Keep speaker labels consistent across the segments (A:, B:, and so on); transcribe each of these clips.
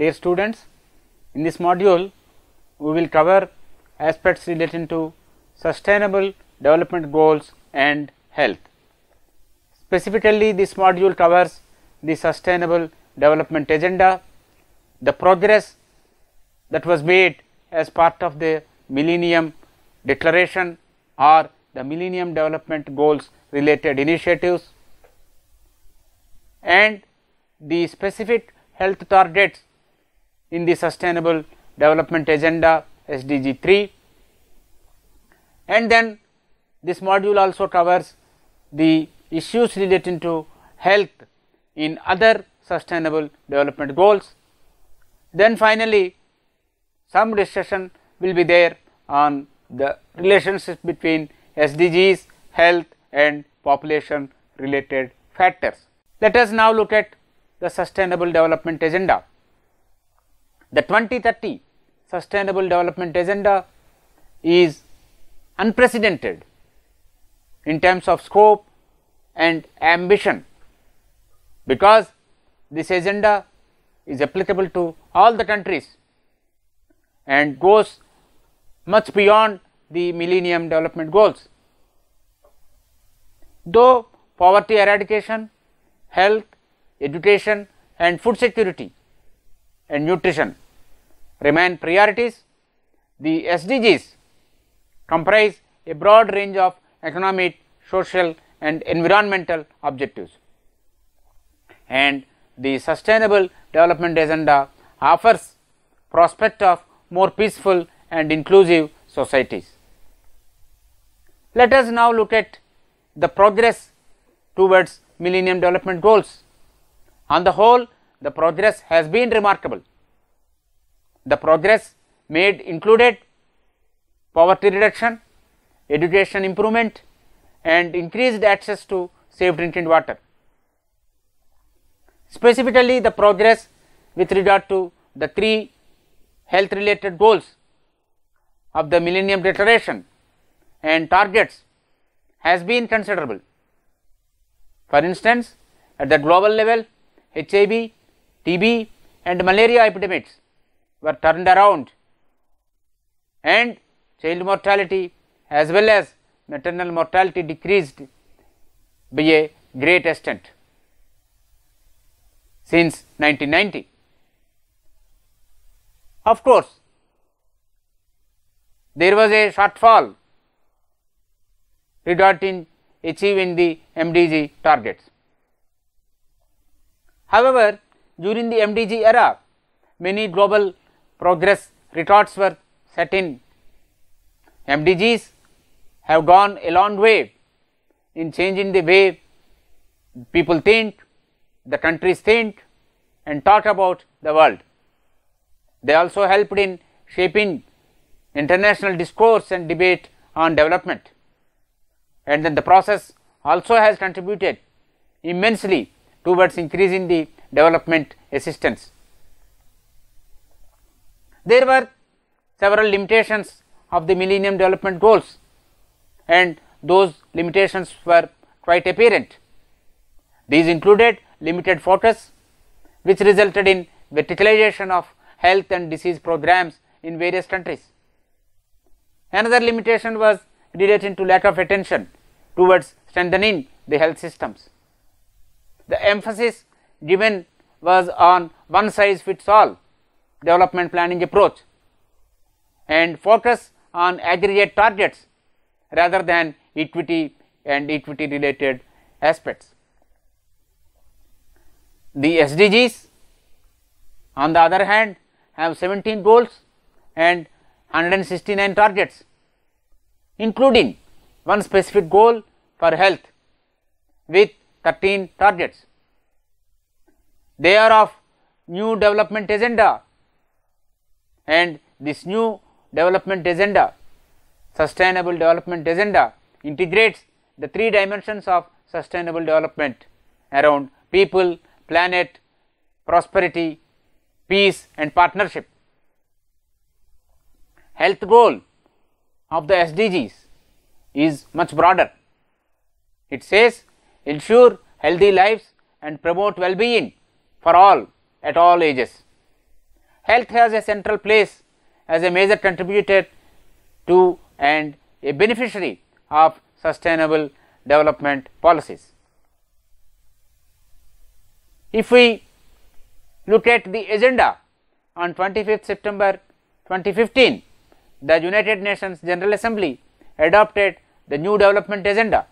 A: Dear students, in this module, we will cover aspects relating to sustainable development goals and health. Specifically, this module covers the sustainable development agenda, the progress that was made as part of the Millennium Declaration or the Millennium Development Goals related initiatives and the specific health targets in the sustainable development agenda SDG 3 and then this module also covers the issues relating to health in other sustainable development goals. Then finally, some discussion will be there on the relationship between SDGs, health and population related factors. Let us now look at the sustainable development agenda. The 2030 sustainable development agenda is unprecedented in terms of scope and ambition because this agenda is applicable to all the countries and goes much beyond the millennium development goals. Though poverty eradication, health, education and food security and nutrition remain priorities, the SDGs comprise a broad range of economic, social and environmental objectives. And the sustainable development agenda offers prospect of more peaceful and inclusive societies. Let us now look at the progress towards millennium development goals. On the whole, the progress has been remarkable. The progress made included poverty reduction, education improvement and increased access to safe drinking water. Specifically, the progress with regard to the three health related goals of the Millennium Declaration and targets has been considerable. For instance, at the global level, HIV TB and malaria epidemics were turned around and child mortality as well as maternal mortality decreased by a great extent since 1990. Of course, there was a shortfall regarding achieving the MDG targets. However, during the MDG era, many global progress retorts were set in. MDGs have gone a long way in changing the way people think, the countries think and talk about the world. They also helped in shaping international discourse and debate on development. And then the process also has contributed immensely towards increasing the development assistance. There were several limitations of the millennium development goals and those limitations were quite apparent. These included limited focus which resulted in verticalization of health and disease programs in various countries. Another limitation was relating to lack of attention towards strengthening the health systems. The emphasis given was on one size fits all development planning approach and focus on aggregate targets rather than equity and equity related aspects. The SDGs on the other hand have 17 goals and 169 targets including one specific goal for health with 13 targets. They are of new development agenda and this new development agenda, sustainable development agenda integrates the three dimensions of sustainable development around people, planet, prosperity, peace and partnership. Health goal of the SDGs is much broader. It says ensure healthy lives and promote well-being for all at all ages. Health has a central place as a major contributor to and a beneficiary of sustainable development policies. If we look at the agenda on 25th September 2015, the United Nations General Assembly adopted the new development agenda,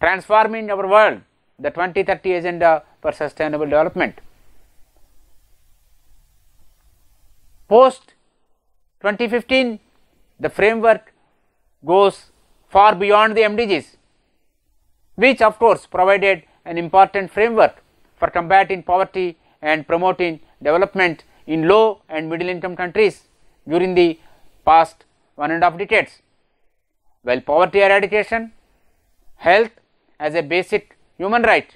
A: transforming our world, the 2030 agenda for sustainable development. Post 2015, the framework goes far beyond the MDGs, which of course provided an important framework for combating poverty and promoting development in low and middle income countries during the past one and a half decades. While poverty eradication, health as a basic human right,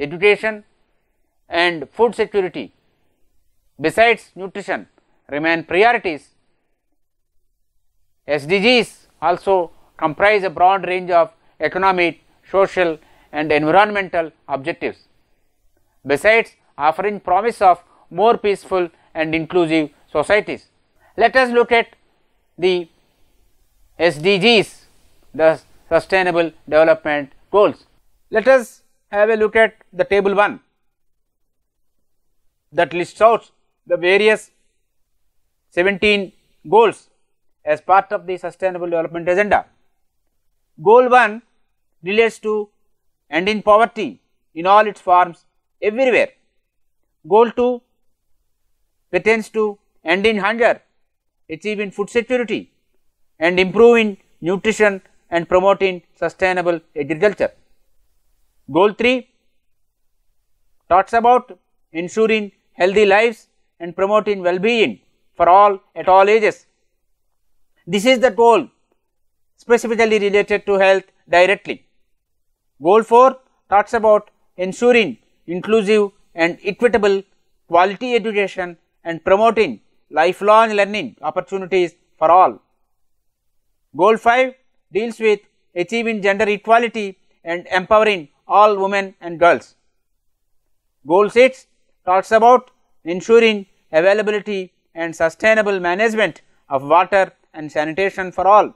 A: education and food security besides nutrition remain priorities. SDGs also comprise a broad range of economic, social and environmental objectives. Besides offering promise of more peaceful and inclusive societies. Let us look at the SDGs, the Sustainable Development Goals. Let us have a look at the table 1 that lists out the various 17 goals as part of the sustainable development agenda. Goal 1 relates to ending poverty in all its forms everywhere. Goal 2 pertains to ending hunger, achieving food security and improving nutrition and promoting sustainable agriculture. Goal 3 talks about ensuring healthy lives and promoting well-being for all at all ages. This is the goal specifically related to health directly. Goal 4 talks about ensuring inclusive and equitable quality education and promoting lifelong learning opportunities for all. Goal 5 deals with achieving gender equality and empowering all women and girls. Goal 6 talks about ensuring availability and sustainable management of water and sanitation for all.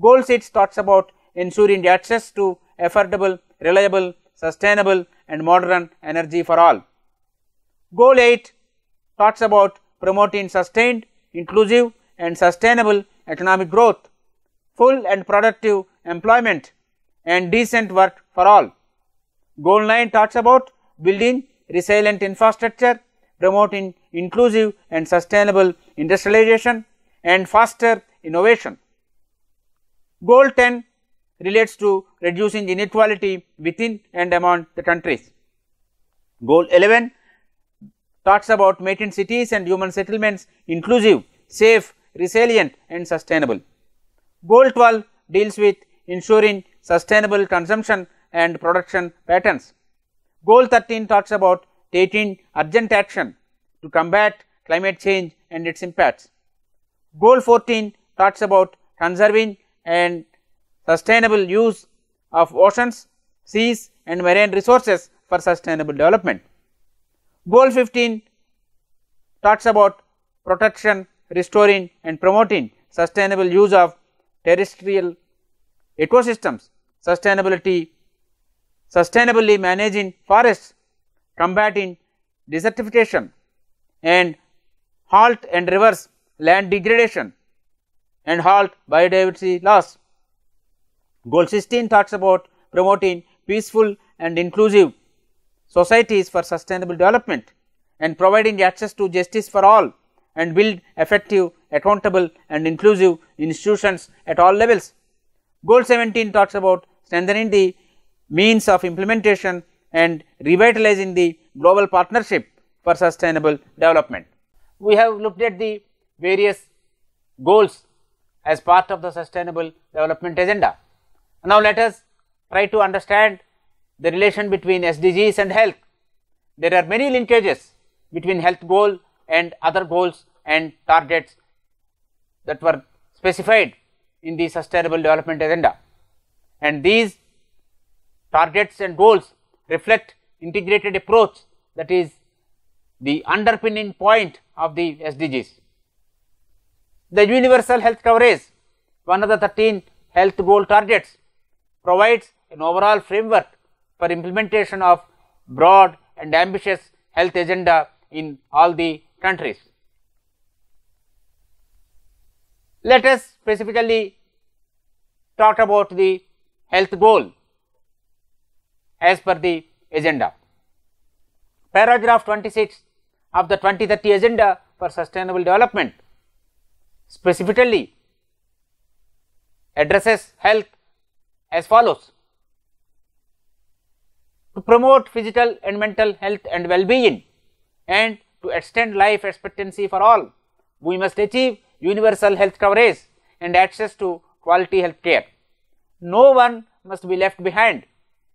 A: Goal 6 talks about ensuring access to affordable, reliable, sustainable and modern energy for all. Goal 8 talks about promoting sustained, inclusive and sustainable economic growth, full and productive employment and decent work for all. Goal 9 talks about building resilient infrastructure promoting inclusive and sustainable industrialization and faster innovation. Goal 10 relates to reducing inequality within and among the countries. Goal 11 talks about making cities and human settlements inclusive, safe, resilient and sustainable. Goal 12 deals with ensuring sustainable consumption and production patterns. Goal 13 talks about taking urgent action to combat climate change and its impacts. Goal 14 talks about conserving and sustainable use of oceans, seas and marine resources for sustainable development. Goal 15 talks about protection, restoring and promoting sustainable use of terrestrial ecosystems, sustainability, sustainably managing forests combating desertification and halt and reverse land degradation and halt biodiversity loss. Goal 16 talks about promoting peaceful and inclusive societies for sustainable development and providing access to justice for all and build effective, accountable and inclusive institutions at all levels. Goal 17 talks about strengthening the means of implementation and revitalizing the global partnership for sustainable development. We have looked at the various goals as part of the sustainable development agenda. Now, let us try to understand the relation between SDGs and health. There are many linkages between health goal and other goals and targets that were specified in the sustainable development agenda and these targets and goals reflect integrated approach that is the underpinning point of the SDGs. The universal health coverage, one of the 13 health goal targets, provides an overall framework for implementation of broad and ambitious health agenda in all the countries. Let us specifically talk about the health goal as per the agenda. Paragraph 26 of the 2030 agenda for sustainable development specifically addresses health as follows. To promote physical and mental health and well-being and to extend life expectancy for all, we must achieve universal health coverage and access to quality health care. No one must be left behind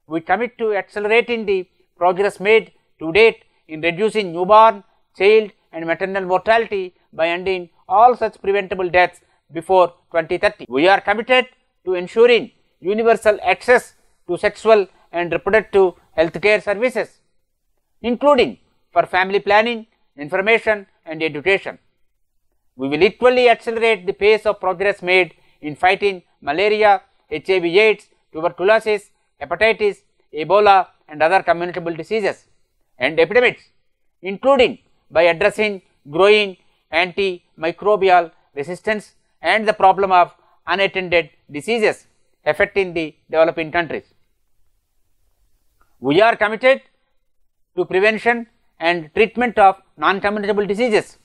A: we commit to accelerating the progress made to date in reducing newborn, child and maternal mortality by ending all such preventable deaths before 2030. We are committed to ensuring universal access to sexual and reproductive health care services, including for family planning, information and education. We will equally accelerate the pace of progress made in fighting malaria, HIV AIDS, tuberculosis hepatitis, Ebola and other communicable diseases and epidemics including by addressing growing antimicrobial resistance and the problem of unattended diseases affecting the developing countries. We are committed to prevention and treatment of non-communicable diseases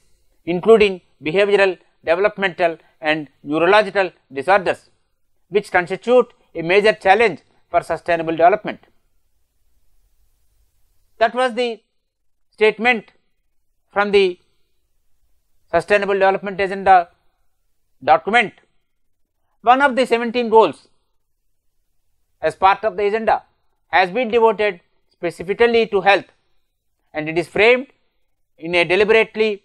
A: including behavioral, developmental and neurological disorders which constitute a major challenge for sustainable development. That was the statement from the sustainable development agenda document. One of the 17 goals as part of the agenda has been devoted specifically to health and it is framed in a deliberately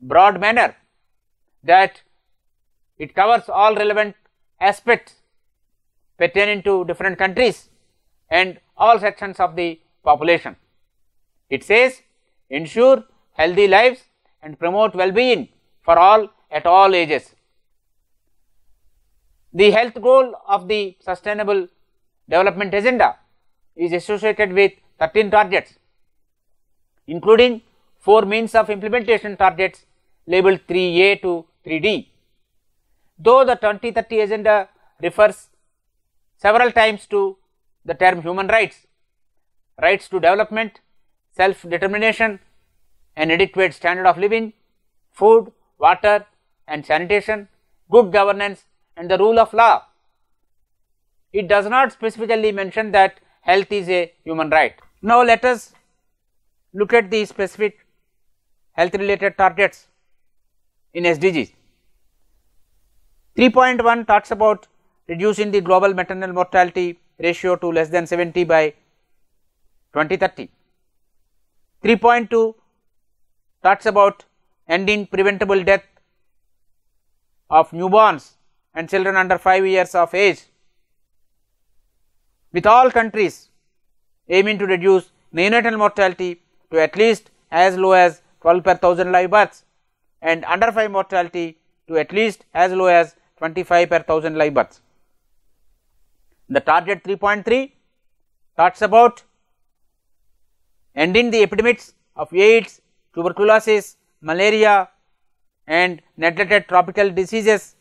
A: broad manner that it covers all relevant aspects pertaining to different countries and all sections of the population. It says ensure healthy lives and promote well-being for all at all ages. The health goal of the sustainable development agenda is associated with 13 targets including 4 means of implementation targets labeled 3A to 3D. Though the 2030 agenda refers several times to the term human rights, rights to development, self-determination, an adequate standard of living, food, water and sanitation, good governance and the rule of law. It does not specifically mention that health is a human right. Now, let us look at the specific health related targets in SDGs. 3.1 talks about reducing the global maternal mortality ratio to less than 70 by 2030. 3.2 talks about ending preventable death of newborns and children under 5 years of age with all countries aiming to reduce neonatal mortality to at least as low as 12 per 1000 live births and under 5 mortality to at least as low as 25 per 1000 live births. The target 3.3 talks about ending the epidemics of AIDS, tuberculosis, malaria and neglected tropical diseases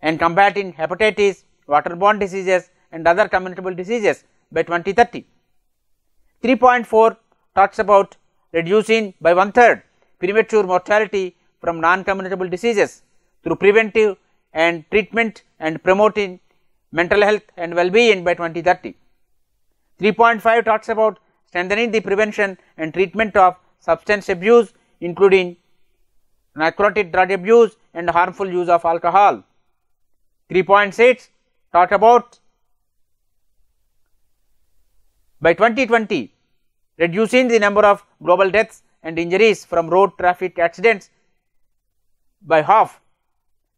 A: and combating hepatitis, waterborne diseases and other communicable diseases by 2030. 3.4 talks about reducing by one third premature mortality from non-communicable diseases through preventive and treatment and promoting mental health and well-being by 2030. 3.5 talks about strengthening the prevention and treatment of substance abuse including narcotic drug abuse and harmful use of alcohol. 3.6 talk about by 2020 reducing the number of global deaths and injuries from road traffic accidents by half.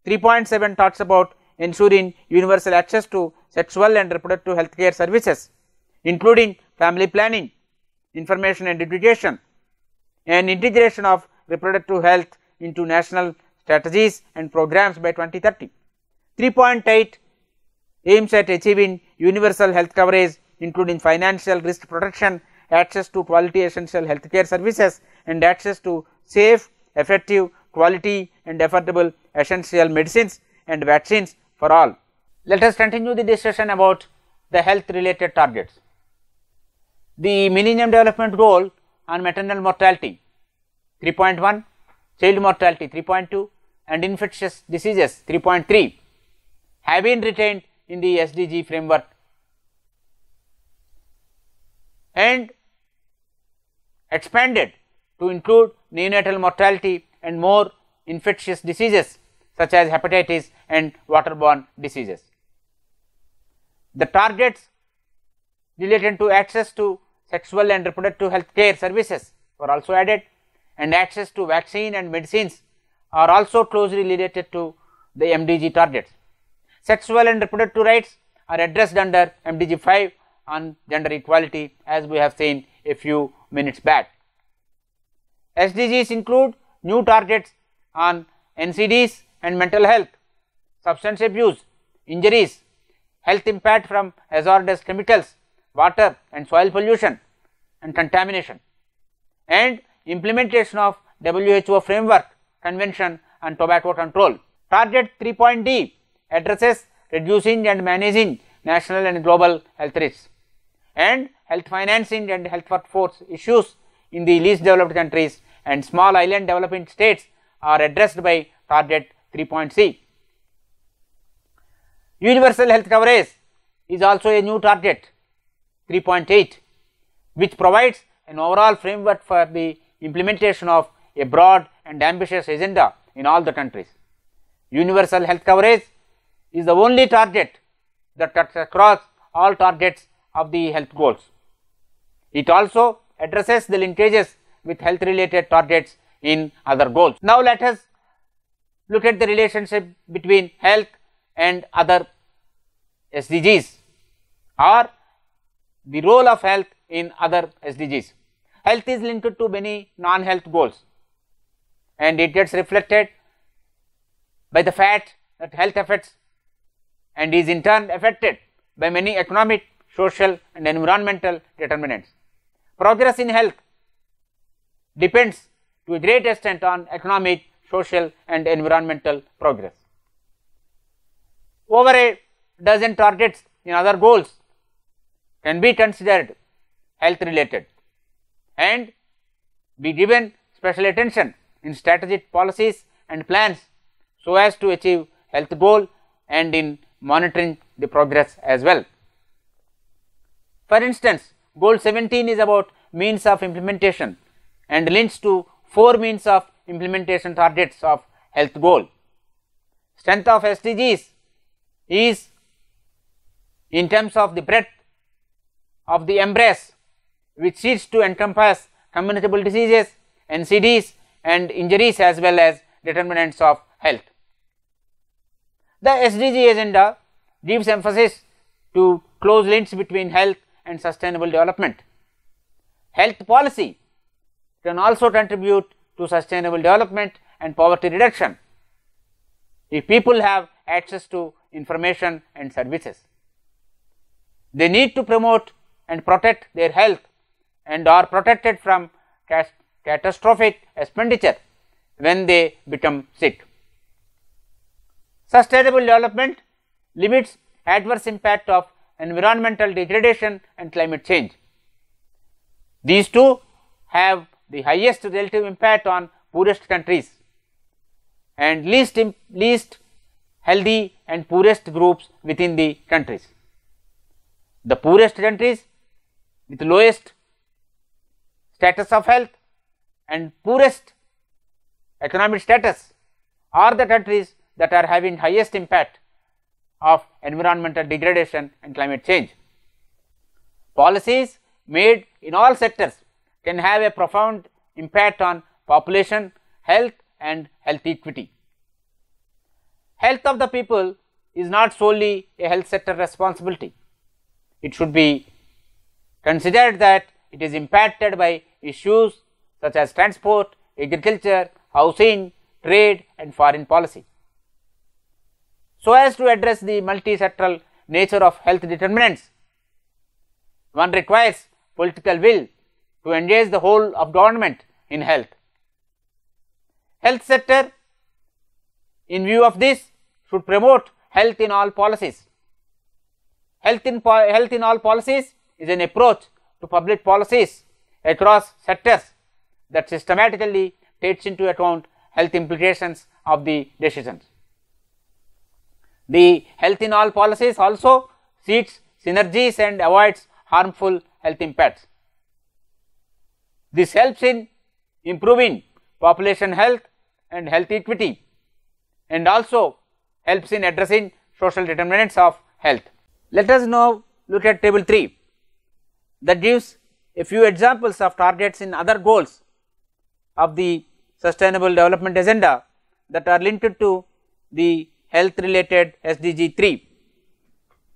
A: 3.7 talks about ensuring universal access to sexual and reproductive health care services including family planning, information and education and integration of reproductive health into national strategies and programs by 2030. 3.8 aims at achieving universal health coverage including financial risk protection, access to quality essential health care services and access to safe, effective, quality and affordable essential medicines and vaccines for all. Let us continue the discussion about the health related targets. The Millennium Development Goal on maternal mortality 3.1, child mortality 3.2 and infectious diseases 3.3 have been retained in the SDG framework. And expanded to include neonatal mortality and more infectious diseases such as hepatitis and waterborne diseases. The targets related to access to sexual and reproductive health care services were also added and access to vaccine and medicines are also closely related to the MDG targets. Sexual and reproductive rights are addressed under MDG 5 on gender equality as we have seen a few minutes back. SDGs include new targets on NCDs, and mental health, substance abuse, injuries, health impact from hazardous chemicals, water and soil pollution and contamination and implementation of WHO framework convention on tobacco control. Target 3.D addresses reducing and managing national and global health risks and health financing and health workforce issues in the least developed countries and small island developing states are addressed by target 3.3. Universal health coverage is also a new target 3.8 which provides an overall framework for the implementation of a broad and ambitious agenda in all the countries. Universal health coverage is the only target that cuts across all targets of the health goals. It also addresses the linkages with health related targets in other goals. Now, let us look at the relationship between health and other SDGs or the role of health in other SDGs. Health is linked to many non-health goals and it gets reflected by the fact that health affects and is in turn affected by many economic, social and environmental determinants. Progress in health depends to a great extent on economic social and environmental progress. Over a dozen targets in other goals can be considered health related and be given special attention in strategic policies and plans so as to achieve health goal and in monitoring the progress as well. For instance, goal 17 is about means of implementation and links to four means of implementation targets of health goal. Strength of SDGs is in terms of the breadth of the embrace which seeks to encompass communicable diseases, NCDs and injuries as well as determinants of health. The SDG agenda gives emphasis to close links between health and sustainable development. Health policy can also contribute to sustainable development and poverty reduction if people have access to information and services. They need to promote and protect their health and are protected from catastrophic expenditure when they become sick. Sustainable development limits adverse impact of environmental degradation and climate change. These two have the highest relative impact on poorest countries and least, least healthy and poorest groups within the countries. The poorest countries with lowest status of health and poorest economic status are the countries that are having highest impact of environmental degradation and climate change. Policies made in all sectors can have a profound impact on population, health and health equity. Health of the people is not solely a health sector responsibility. It should be considered that it is impacted by issues such as transport, agriculture, housing, trade and foreign policy. So, as to address the multisectoral nature of health determinants, one requires political will to engage the whole of government in health. Health sector in view of this should promote health in all policies. Health in, health in all policies is an approach to public policies across sectors that systematically takes into account health implications of the decisions. The health in all policies also seeks synergies and avoids harmful health impacts. This helps in improving population health and health equity and also helps in addressing social determinants of health. Let us now look at table 3 that gives a few examples of targets in other goals of the sustainable development agenda that are linked to the health related SDG 3.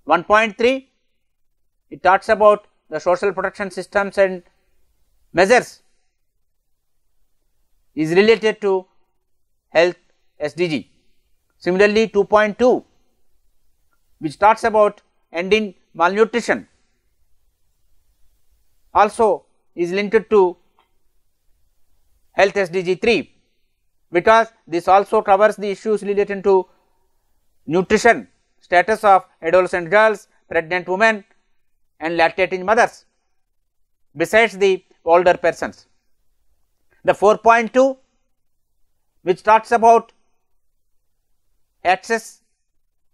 A: 1.3 it talks about the social protection systems and measures is related to health SDG. Similarly, 2.2 which talks about ending malnutrition also is linked to health SDG 3 because this also covers the issues related to nutrition, status of adolescent girls, pregnant women and lactating mothers. Besides the older persons. The 4.2 which talks about access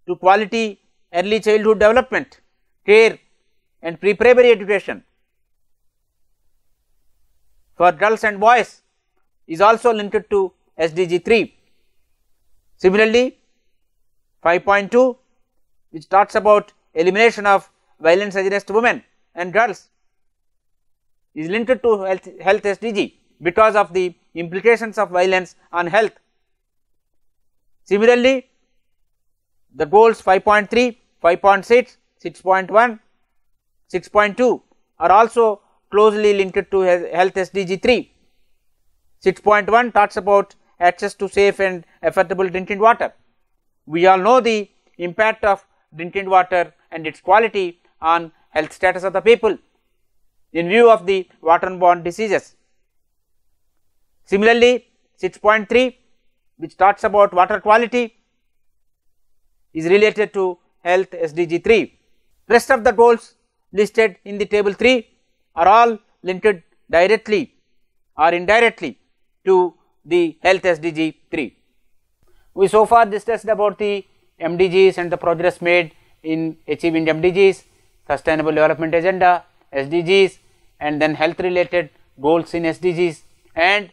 A: to quality early childhood development, care and pre-primary education for girls and boys is also linked to SDG 3. Similarly, 5.2 which talks about elimination of violence against women and girls is linked to health, health SDG because of the implications of violence on health. Similarly, the goals 5.3, 5.6, 6.1, 6.2 are also closely linked to health SDG 3. 6.1 talks about access to safe and affordable drinking water. We all know the impact of drinking water and its quality on health status of the people in view of the waterborne diseases. Similarly, 6.3 which talks about water quality is related to health SDG 3. Rest of the goals listed in the table 3 are all linked directly or indirectly to the health SDG 3. We so far discussed about the MDGs and the progress made in achieving MDGs, sustainable development agenda, SDGs and then health related goals in SDGs and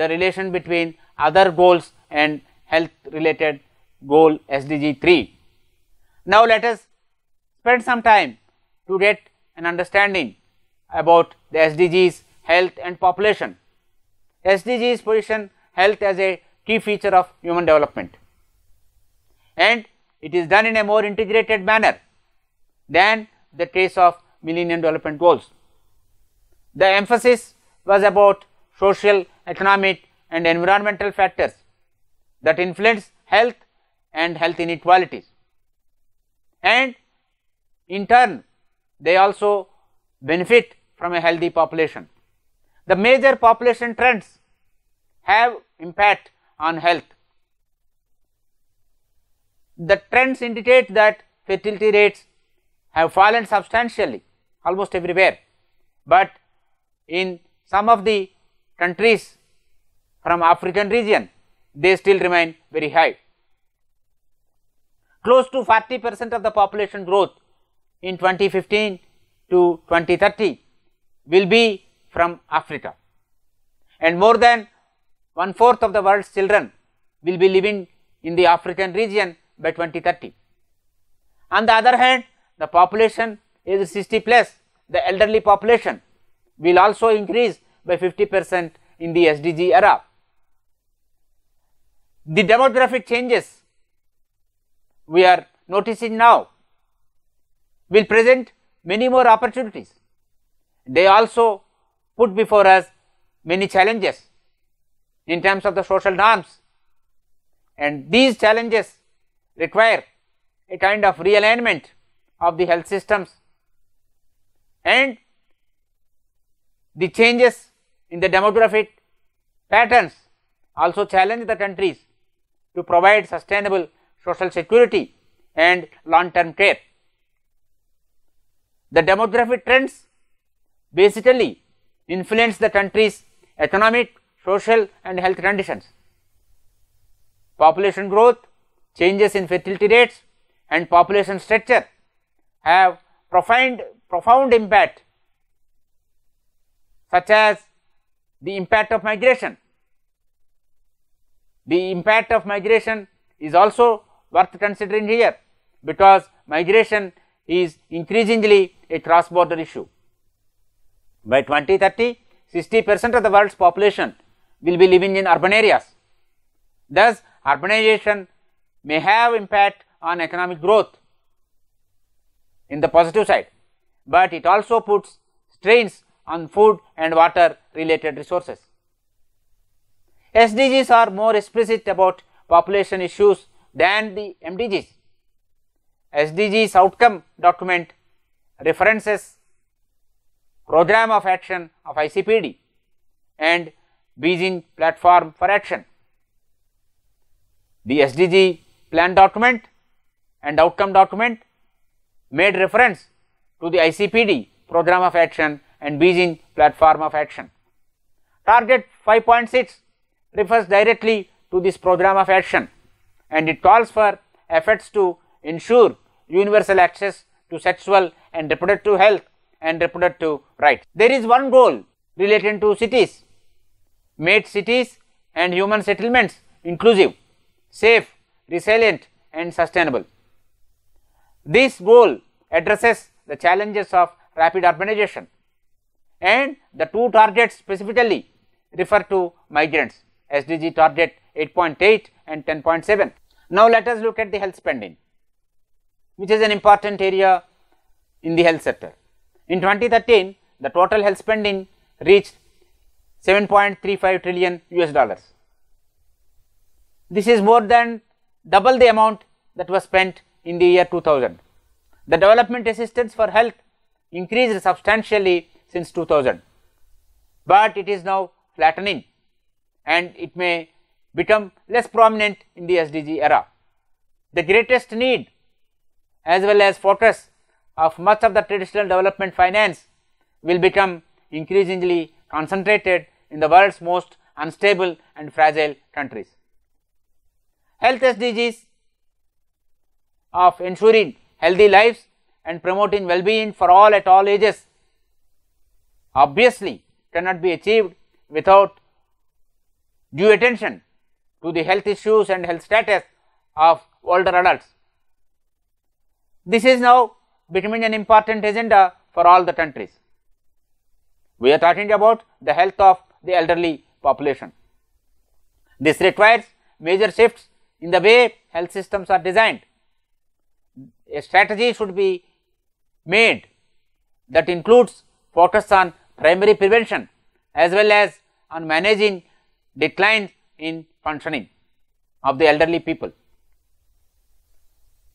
A: the relation between other goals and health related goal SDG 3. Now, let us spend some time to get an understanding about the SDGs, health and population. SDGs position health as a key feature of human development and it is done in a more integrated manner than the case of millennium development goals. The emphasis was about social, economic and environmental factors that influence health and health inequalities. And in turn, they also benefit from a healthy population. The major population trends have impact on health. The trends indicate that fertility rates have fallen substantially almost everywhere, but in some of the countries from African region, they still remain very high. Close to 40 percent of the population growth in 2015 to 2030 will be from Africa and more than one fourth of the world's children will be living in the African region by 2030. On the other hand, the population is 60 plus, the elderly population will also increase by 50 percent in the SDG era. The demographic changes we are noticing now will present many more opportunities. They also put before us many challenges in terms of the social norms and these challenges require a kind of realignment of the health systems and the changes in the demographic patterns also challenge the countries to provide sustainable social security and long term care. The demographic trends basically influence the country's economic, social and health conditions. Population growth, changes in fertility rates and population structure have profound, profound impact such as the impact of migration. The impact of migration is also worth considering here because migration is increasingly a cross border issue. By 2030, 60 percent of the world's population will be living in urban areas. Thus, urbanization may have impact on economic growth in the positive side, but it also puts strains on food and water related resources. SDGs are more explicit about population issues than the MDGs. SDGs outcome document references program of action of ICPD and Beijing platform for action. The SDG plan document and outcome document made reference to the ICPD program of action and Beijing platform of action. Target 5.6 refers directly to this program of action and it calls for efforts to ensure universal access to sexual and reproductive health and reproductive rights. There is one goal relating to cities, made cities and human settlements inclusive, safe, resilient and sustainable. This goal addresses the challenges of rapid urbanization, and the two targets specifically refer to migrants SDG target 8.8 and 10.7. Now, let us look at the health spending which is an important area in the health sector. In 2013 the total health spending reached 7.35 trillion US dollars. This is more than double the amount that was spent in the year 2000. The development assistance for health increased substantially since 2000, but it is now flattening and it may become less prominent in the SDG era. The greatest need as well as focus of much of the traditional development finance will become increasingly concentrated in the world's most unstable and fragile countries. Health SDGs of ensuring healthy lives and promoting well-being for all at all ages obviously cannot be achieved without due attention to the health issues and health status of older adults. This is now becoming an important agenda for all the countries. We are talking about the health of the elderly population. This requires major shifts in the way health systems are designed. A strategy should be made that includes focus on primary prevention as well as on managing declines in functioning of the elderly people.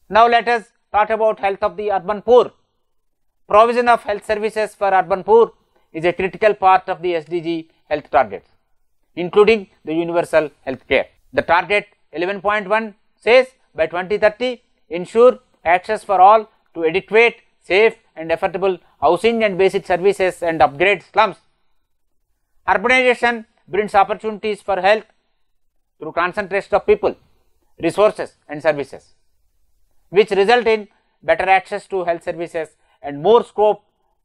A: Now, let us talk about health of the urban poor. Provision of health services for urban poor is a critical part of the SDG health targets, including the universal health care. The target 11.1 says by 2030 ensure access for all to adequate, safe and affordable housing and basic services and upgrade slums. Urbanization brings opportunities for health through concentration of people, resources and services, which result in better access to health services and more scope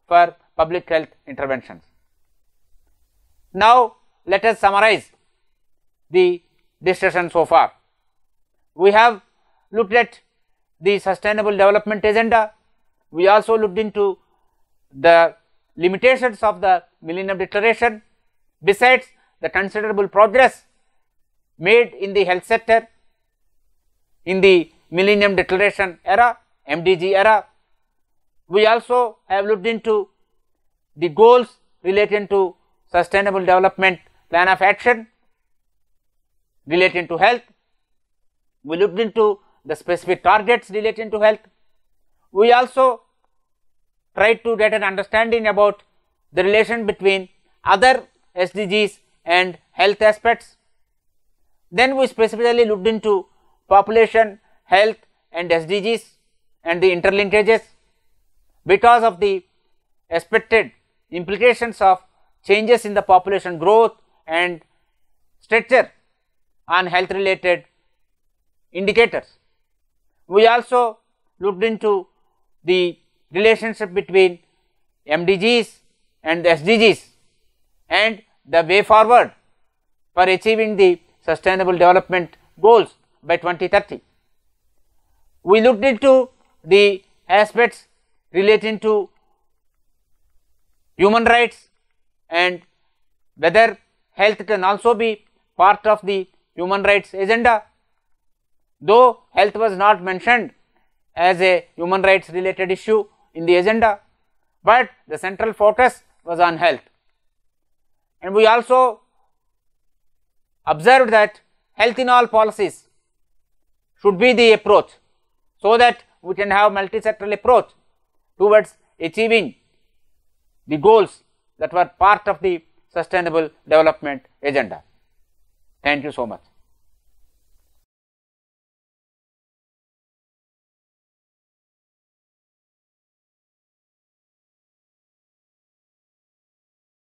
A: for public health interventions. Now, let us summarize the discussion so far. We have looked at the sustainable development agenda, we also looked into the limitations of the Millennium Declaration. Besides the considerable progress made in the health sector in the Millennium Declaration era, MDG era, we also have looked into the goals relating to sustainable development plan of action relating to health. We looked into the specific targets relating to health. We also try to get an understanding about the relation between other SDGs and health aspects. Then we specifically looked into population, health and SDGs and the interlinkages because of the expected implications of changes in the population growth and structure on health related indicators. We also looked into the relationship between MDGs and the SDGs and the way forward for achieving the sustainable development goals by 2030. We looked into the aspects relating to human rights and whether health can also be part of the human rights agenda. Though health was not mentioned as a human rights related issue, in the agenda, but the central focus was on health. And we also observed that health in all policies should be the approach, so that we can have multi-sectoral approach towards achieving the goals that were part of the sustainable development agenda. Thank you so much.